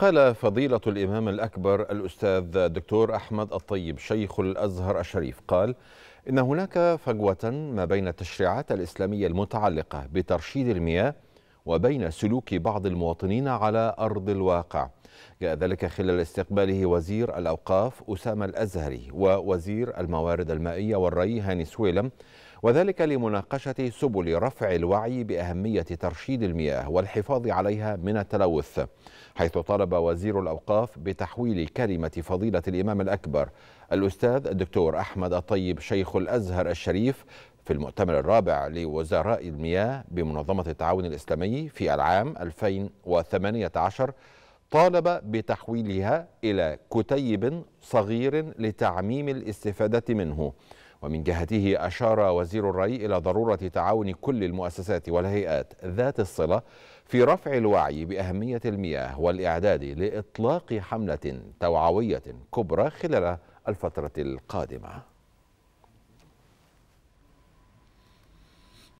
قال فضيلة الإمام الأكبر الأستاذ الدكتور أحمد الطيب شيخ الأزهر الشريف قال إن هناك فجوة ما بين التشريعات الإسلامية المتعلقة بترشيد المياه وبين سلوك بعض المواطنين على أرض الواقع جاء ذلك خلال استقباله وزير الأوقاف أسامة الأزهري ووزير الموارد المائية والري هاني سويلم وذلك لمناقشة سبل رفع الوعي بأهمية ترشيد المياه والحفاظ عليها من التلوث حيث طلب وزير الأوقاف بتحويل كلمة فضيلة الإمام الأكبر الأستاذ الدكتور أحمد الطيب شيخ الأزهر الشريف في المؤتمر الرابع لوزراء المياه بمنظمة التعاون الإسلامي في العام 2018 طالب بتحويلها إلى كتيب صغير لتعميم الاستفادة منه ومن جهته أشار وزير الري إلى ضرورة تعاون كل المؤسسات والهيئات ذات الصلة في رفع الوعي بأهمية المياه والإعداد لإطلاق حملة توعوية كبرى خلال الفترة القادمة